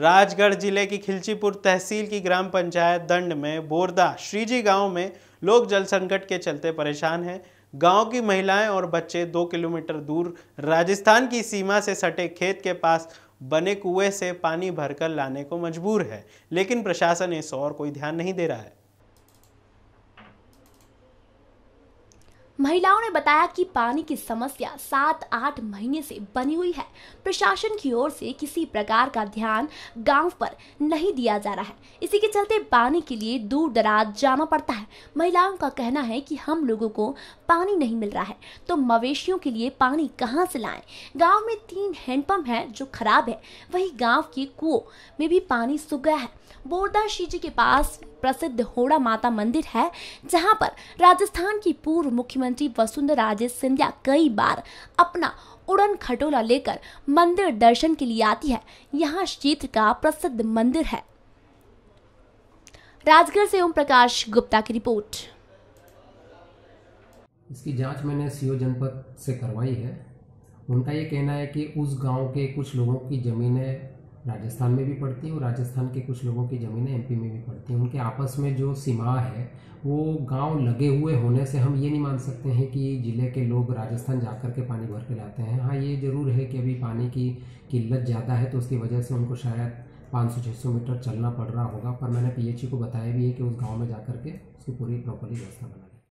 राजगढ़ जिले की खिलचीपुर तहसील की ग्राम पंचायत दंड में बोरदा श्रीजी गांव में लोग जल संकट के चलते परेशान हैं गांव की महिलाएं और बच्चे दो किलोमीटर दूर राजस्थान की सीमा से सटे खेत के पास बने कुएं से पानी भरकर लाने को मजबूर है लेकिन प्रशासन इस और कोई ध्यान नहीं दे रहा है महिलाओं ने बताया कि पानी की समस्या सात आठ महीने से बनी हुई है प्रशासन की ओर से किसी प्रकार का ध्यान गांव पर नहीं दिया जा रहा है इसी के चलते पानी के लिए दूर दराज जाना पड़ता है महिलाओं का कहना है कि हम लोगों को पानी नहीं मिल रहा है तो मवेशियों के लिए पानी कहाँ से लाएं गांव में तीन हैंडपम्प है जो खराब है वही गाँव के कुओं में भी पानी सूख गया है बोरदा जी के पास प्रसिद्ध होड़ा माता मंदिर है जहाँ पर राजस्थान की पूर्व मुख्यमंत्री मुख्यमंत्री वसुंधरा राजे सिंधिया कई बार अपना उड़न खटोला लेकर मंदिर दर्शन के लिए आती है यहाँ क्षेत्र का प्रसिद्ध मंदिर है राजगढ़ से ओम प्रकाश गुप्ता की रिपोर्ट इसकी जांच मैंने सीओ जनपद से करवाई है उनका ये कहना है कि उस गांव के कुछ लोगों की ज़मीनें राजस्थान में भी पड़ती है और राजस्थान के कुछ लोगों की ज़मीनें एमपी में भी पड़ती हैं उनके आपस में जो सीमा है वो गांव लगे हुए होने से हम ये नहीं मान सकते हैं कि ज़िले के लोग राजस्थान जा कर के पानी भर के लाते हैं हाँ ये ज़रूर है कि अभी पानी की किल्लत ज़्यादा है तो उसकी वजह से उनको शायद पाँच सौ छः सौ मीटर चलना पड़ रहा होगा पर मैंने पी को बताया भी है कि उस गाँव में जा कर के उसकी पूरी प्रॉपरली व्यवस्था बना